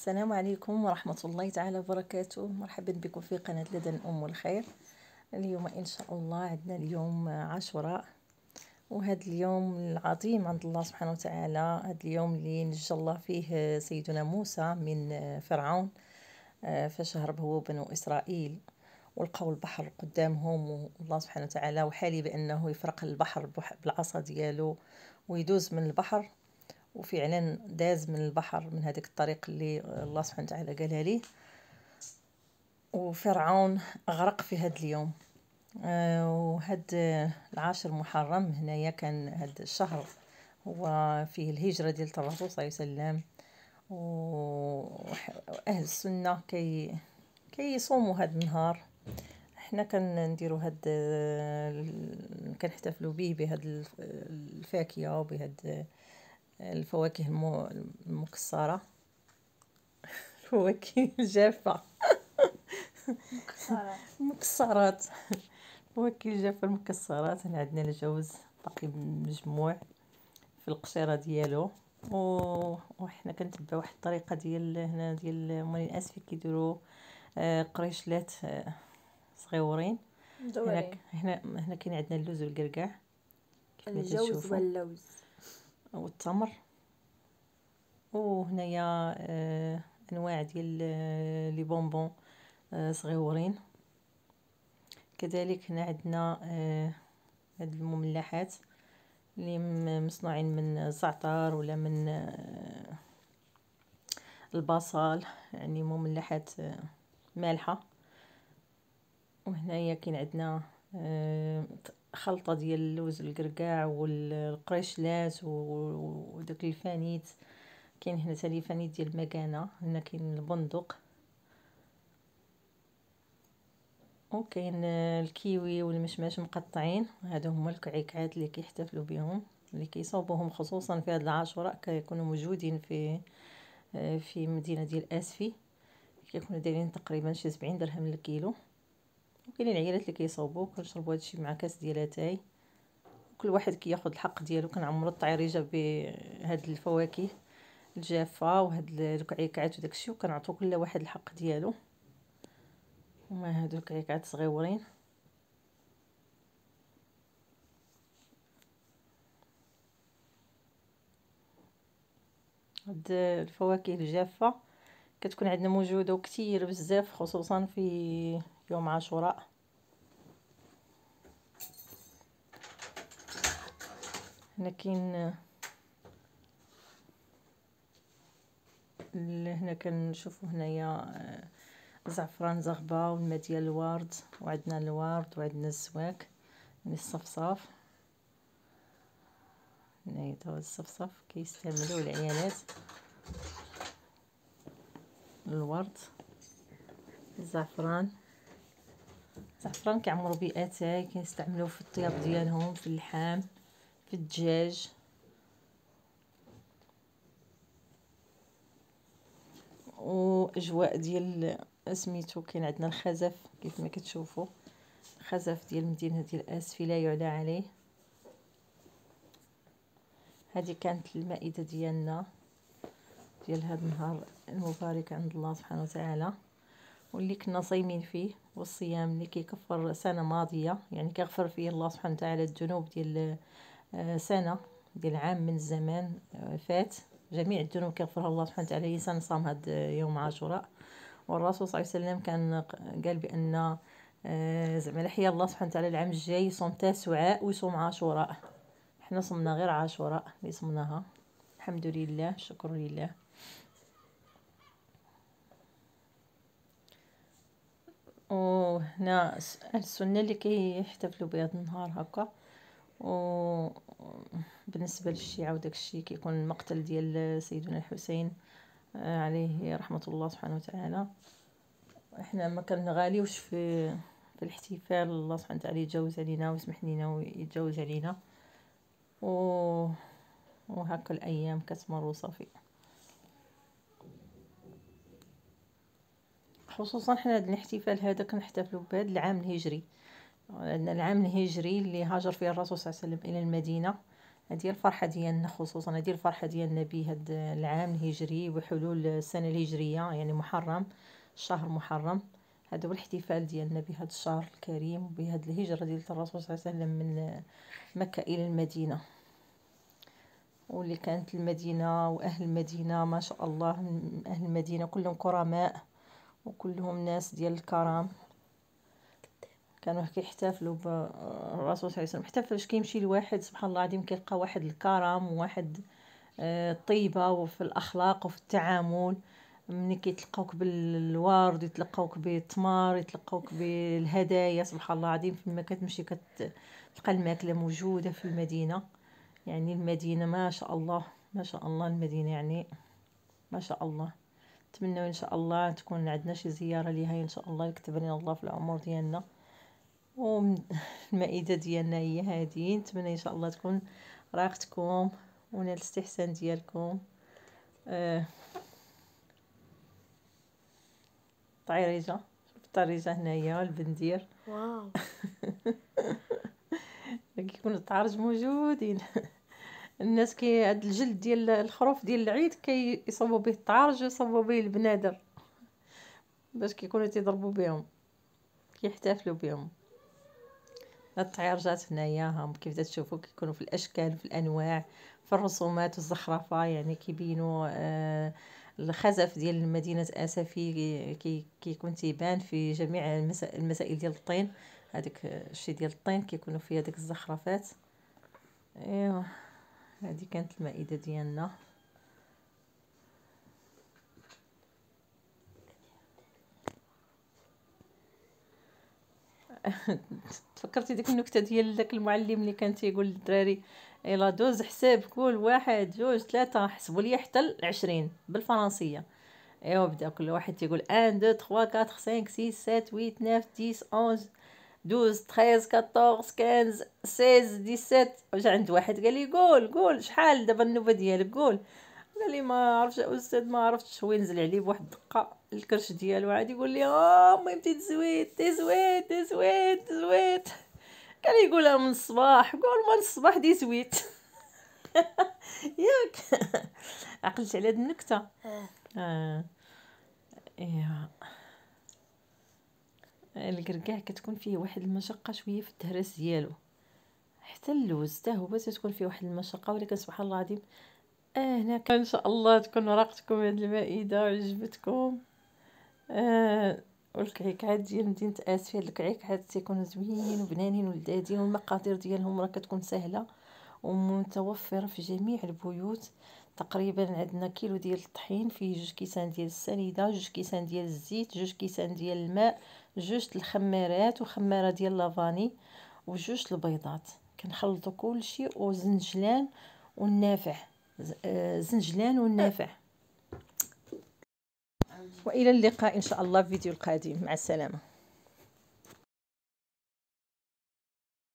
السلام عليكم ورحمة الله تعالى وبركاته مرحبا بكم في قناة لدى أم الخير اليوم إن شاء الله عندنا اليوم عاشوراء وهذا اليوم العظيم عند الله سبحانه وتعالى هذا اليوم اللي نجى الله فيه سيدنا موسى من فرعون آه، فاش هرب هو بنو إسرائيل ولقاو البحر قدامهم والله سبحانه وتعالى وحالي بأنه يفرق البحر بالعصا ديالو ويدوز من البحر وفعلا داز من البحر من هذيك الطريق اللي الله سبحانه وتعالى قالها ليه وفرعون غرق في هاد اليوم آه وهاد العاشر محرم هنايا كان هاد الشهر هو فيه الهجرة ديال الرسول صلى الله عليه وسلم وأهل السنة كي كيصوموا هاد النهار حنا كنديروا هاد آه، كنحتفلوا به بهاد الفاكهه وبهاد الفواكه المو... المكسره الفواكه الجافه مكسرات مكسرات الفواكه الجافه المكسرات هنا عندنا الجوز باقي مجموع في القشيره ديالو و وحنا كنتبعوا واحد الطريقه ديال هنا ديال مولين الاسف كيديروا آه، قريشلات آه، صغيورين هناك هنا هنا كاين عندنا اللوز والقرقاع الجوز واللوز او التمر وهنايا آه، انواع ديال آه، لي بونبون آه، صغيورين كذلك هنا عندنا هاد المملحات اللي مصنوعين من الزعتر ولا من البصل يعني مملحات مالحه وهنايا كاين عندنا خلطه ديال اللوز القرقاع والقريشلات وداك الفانيت كاين هنا تاني فانيت ديال المكانه هنا كاين البندق وكاين الكيوي والمشماش مقطعين هادو هما الكعكعات اللي كيحتفلوا بهم اللي كيصوبوهم خصوصا في هاد العاشوراء كيكونوا موجودين في في مدينه ديال اسفي كيكونوا دايرين تقريبا شي 70 درهم للكيلو وكاينين العيالات اللي كيصاوبوا كنشربوا هادشي مع كاس ديال اتاي كل واحد كياخد الحق ديالو كنعمروا الطعيريجه بهاد الفواكه الجافه وهاد الكعكعات وداكشي وكنعطيو كل واحد الحق ديالو هما هادو الكعكعات صغيورين هاد الفواكه الجافه كتكون عندنا موجوده وكثير بزاف خصوصا في يوم عاشوراء هنا كاين هنا كنشوفوا هنايا آه، زعفران زغبه والماء ديال الورد وعندنا الورد وعندنا السواك يعني الصفصاف هنايا هو الصفصاف كيستعملوا العيالات الورد الزعفران الزعفران كيعمروا به اتاي كيستعملوه في الطياب ديالهم في اللحام في الدجاج واجواء ديال سميتو كاين عندنا الخزف كيف ما كتشوفوا خزف ديال المدينه ديال اسفي لا يعلى عليه هذه كانت المائده ديالنا ديال هذا النهار المبارك عند الله سبحانه وتعالى واللي كنا صايمين فيه والصيام اللي كيكفر سنة ماضية يعني كيغفر فيه الله سبحانه وتعالى الذنوب ديال آه، سنة ديال عام من الزمان آه، فات جميع الذنوب كيغفرها الله سبحانه وتعالى الانسان صام هاد آه، يوم عاشوراء والرسول صلى الله عليه وسلم كان قال بان زعما لحيا الله سبحانه وتعالى العام الجاي يصوم تاسعاء ويصوم عاشوراء حنا صمنا غير عاشوراء اللي صمناها الحمد لله شكر لله وهنا السنة اللي كيحتفلوا كي بهذا النهار هكا بالنسبة للشيعة وداك الشيء كيكون المقتل ديال سيدنا الحسين آه، عليه رحمة الله سبحانه وتعالى احنا ما كنغاليوش في في الاحتفال الله سبحانه وتعالى يتجاوز علينا ويسمح لينا ويتجاوز علينا و وهكا الايام كتمر وصافي خصوصا حنا هذا الاحتفال هذا كنحتفلوا بهذا العام الهجري لان العام الهجري اللي هاجر فيه الرسول صلى الله عليه وسلم الى المدينه هذه الفرحه ديالنا خصوصا هذه الفرحه ديالنا بهاد العام الهجري وحلول السنه الهجريه يعني محرم شهر محرم هذا هو الاحتفال ديالنا بهذا الشهر الكريم وبهذه الهجره ديال الرسول صلى الله عليه وسلم من مكه الى المدينه واللي كانت المدينه واهل المدينه ما شاء الله اهل المدينه كلهم كرماء وكلهم ناس ديال الكرم كانوا كيحتفلوا بالرسول صلى الله عليه وسلم حتى فاش كيمشي الواحد سبحان الله العظيم كيلقى واحد الكرم وواحد الطيبه آه، وفي الاخلاق وفي التعامل ملي كيتلقاوك بالورد يتلقاوك بالتمر يتلقاوك بالهدايا سبحان الله العظيم فما كتمشي كتلقى الماكله موجوده في المدينه يعني المدينه ما شاء الله ما شاء الله المدينه يعني ما شاء الله نتمنى ان شاء الله تكون عندنا شي زياره ليها ان شاء الله يكتب لنا الله في العمر ديالنا والمائده ديالنا هي هذه نتمنى ان شاء الله تكون راقتكم ونال الاستحسان ديالكم آه. طعيريجه شوف هنايا البندير واو كيكون الطارج موجودين الناس كي هاد الجلد ديال الخروف ديال العيد كيصوبوا كي به الطعارج يصاوبوا به البنادر باش كيكونوا تيضربوا بهم كيحتفلوا بهم هاد الطعير جات هنايا هم كيف تشوفوا كيكونوا في الاشكال في الانواع في الرسومات والزخرفه يعني كيبينوا آه الخزف ديال مدينه اسفي كيكون كي تيبان في جميع المسائل ديال الطين هذاك الشيء ديال الطين كيكونوا فيه هذاك الزخرفات ايوا هذه كانت المائده ديالنا تفكرتي ديك النكته ديال داك المعلم اللي كان تيقول للدراري يلا دوز حساب كل واحد جوج ثلاثه حسبوا لي حتى العشرين بالفرنسيه ايوا بدا كل واحد تيقول 1 2 3 4 5 6 7 8 9 10 دوز تخيز 14 15 16 ديسات جا عند واحد قال لي قول قول شحال دابا النوبه ديالك قول قال لي ما عرفتش استاذ ما عرفتش هو ينزل عليه بواحد الدقه الكرش ديالو عاد يقول لي اه ميمتي تزويت تزويت تزويت تزويد كان يقولها من الصباح قول من الصباح دي زويت ياك عقلت على هاد النكته اه, آه. ايوا الكركاع كتكون فيه واحد المشقه شويه في التهرس ديالو حتى اللوز حتى هو تتكون فيه واحد المشقه ولكن سبحان الله العظيم اه هنا ان شاء الله تكون راقتكم هاد المائده وعجبتكم آه والكعكات ديال مدينه اسفي هاد الكعكات تيكونوا زوينين وبنانين ولذاذين والمقادير ديالهم راه كتكون سهله ومتوفره في جميع البيوت تقريبا عندنا كيلو ديال الطحين فيه جوج كيسان ديال السنيده جوج كيسان ديال الزيت جوج كيسان ديال الماء جوج الخمارات وخماره ديال لافاني وجوج البيضات كنخلطوا كلشي وزنجلان والنافع آه، زنجلان والنافع والى اللقاء ان شاء الله في فيديو القادم مع السلامه